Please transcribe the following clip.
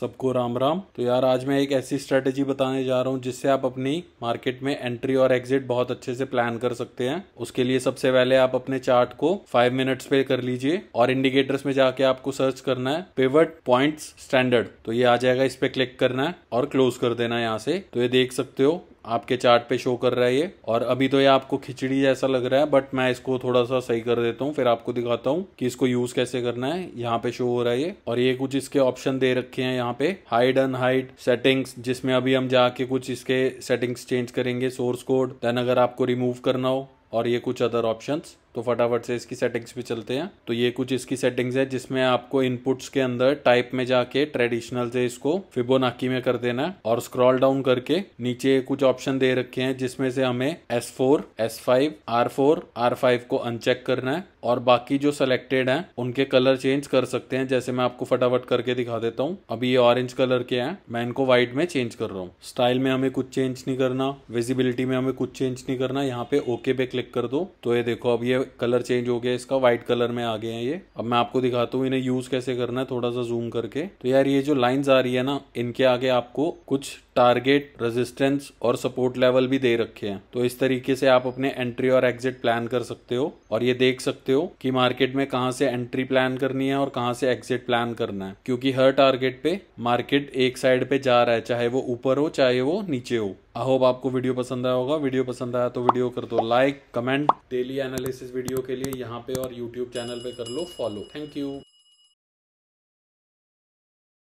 सबको राम राम तो यार आज मैं एक ऐसी स्ट्रेटेजी बताने जा रहा हूँ जिससे आप अपनी मार्केट में एंट्री और एग्जिट बहुत अच्छे से प्लान कर सकते हैं उसके लिए सबसे पहले आप अपने चार्ट को फाइव मिनट्स पे कर लीजिए और इंडिकेटर्स में जाके आपको सर्च करना है पेवट पॉइंट स्टैंडर्ड तो ये आ जाएगा इस पे क्लिक करना है और क्लोज कर देना है यहाँ से तो ये देख सकते हो आपके चार्ट पे शो कर रहा है ये और अभी तो ये आपको खिचड़ी जैसा लग रहा है बट मैं इसको थोड़ा सा सही कर देता हूँ फिर आपको दिखाता हूँ कि इसको यूज कैसे करना है यहाँ पे शो हो रहा है ये और ये कुछ इसके ऑप्शन दे रखे हैं यहाँ पे हाइड हाइड सेटिंग्स जिसमें अभी हम जाके कुछ इसके सेटिंग्स चेंज करेंगे सोर्स कोड देन अगर आपको रिमूव करना हो और ये कुछ अदर ऑप्शंस तो फटाफट से इसकी सेटिंग्स भी चलते हैं तो ये कुछ इसकी सेटिंग्स है जिसमें आपको इनपुट्स के अंदर टाइप में जाके ट्रेडिशनल से इसको फिबोनाकी में कर देना है और स्क्रॉल डाउन करके नीचे कुछ ऑप्शन दे रखे हैं जिसमें से हमें S four S five R four R five को अनचेक करना है और बाकी जो सिलेक्टेड हैं उनके कलर चेंज कर सकते हैं जैसे मैं आपको फटाफट करके दिखा देता हूँ अभी ये ऑरेंज कलर के हैं मैं इनको व्हाइट में चेंज कर रहा हूँ स्टाइल में हमें कुछ चेंज नहीं करना विजिबिलिटी में हमें कुछ चेंज नहीं करना यहाँ पे ओके पे क्लिक कर दो तो ये देखो अब ये कलर चेंज हो गया इसका व्हाइट कलर में आ गया है ये अब मैं आपको दिखाता हूँ इन्हें यूज कैसे करना है थोड़ा सा जूम करके तो यार ये जो लाइन्स आ रही है ना इनके आगे आपको कुछ टारगेट रेजिस्टेंस और सपोर्ट लेवल भी दे रखे हैं तो इस तरीके से आप अपने एंट्री और एग्जिट प्लान कर सकते हो और ये देख सकते हो कि मार्केट में कहाँ से एंट्री प्लान करनी है और कहाँ से एग्जिट प्लान करना है क्योंकि हर टारगेट पे मार्केट एक साइड पे जा रहा है चाहे वो ऊपर हो चाहे वो नीचे हो आई होप आपको वीडियो पसंद आया होगा वीडियो पसंद आया तो वीडियो कर दो like comment daily analysis video के लिए यहाँ पे और यूट्यूब चैनल पे कर लो फॉलो थैंक यू